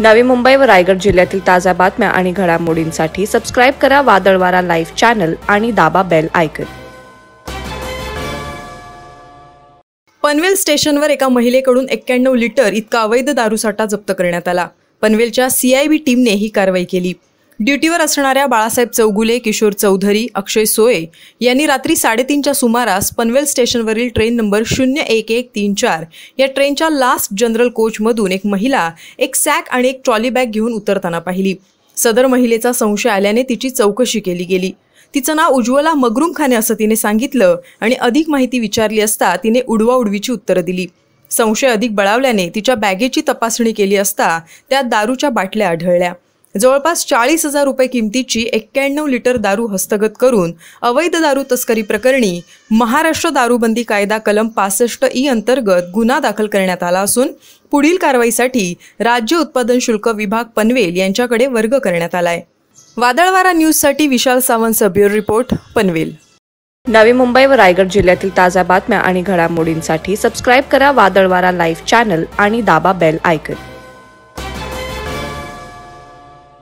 नवी मुंबई व रायगड जिल्ह्यातील ताज्या बातम्या आणि घडामोडींसाठी सबस्क्राईब करा वादळवारा लाईव्ह चॅनल आणि दाबा बेल आयकन पनवेल स्टेशनवर एका महिलेकडून एक्क्याण्णव लिटर इतका अवैध दारूसाठा जप्त करण्यात आला पनवेलच्या सीआयबी टीमने ही कारवाई केली ड्युटीवर असणाऱ्या बाळासाहेब चौगुले किशोर चौधरी अक्षय सोये यांनी रात्री साडेतीनच्या सुमारास पनवेल स्टेशनवरील ट्रेन नंबर शून्य एक एक तीन चार या ट्रेनच्या लास्ट जनरल कोचमधून एक महिला एक सॅक आणि एक ट्रॉली बॅग घेऊन उतरताना पाहिली सदर महिलेचा संशय आल्याने तिची चौकशी केली गेली तिचं नाव उज्ज्वला मगरूम खाने असं तिने सांगितलं आणि अधिक माहिती विचारली असता तिने उडवाउडवीची उत्तरं दिली संशय अधिक बळावल्याने तिच्या बॅगेची तपासणी केली असता त्यात दारूच्या बाटल्या आढळल्या जवळपास चाळीस हजार रुपये किमतीची एक्क्याण्णव लिटर दारू हस्तगत करून अवैध दारू तस्करी प्रकरणी महाराष्ट्र दारूबंदी कायदा कलम पासष्ट ई अंतर्गत गुन्हा दाखल करण्यात आला असून पुढील कारवाईसाठी राज्य उत्पादन शुल्क विभाग पनवेल यांच्याकडे वर्ग करण्यात आलाय वादळवारा न्यूजसाठी विशाल सावंत सभ्य रिपोर्ट पनवेल नवी मुंबई व रायगड जिल्ह्यातील ताज्या बातम्या आणि घडामोडींसाठी सबस्क्राईब करा वादळवारा लाईव्ह चॅनल आणि दाबा बेल आयकन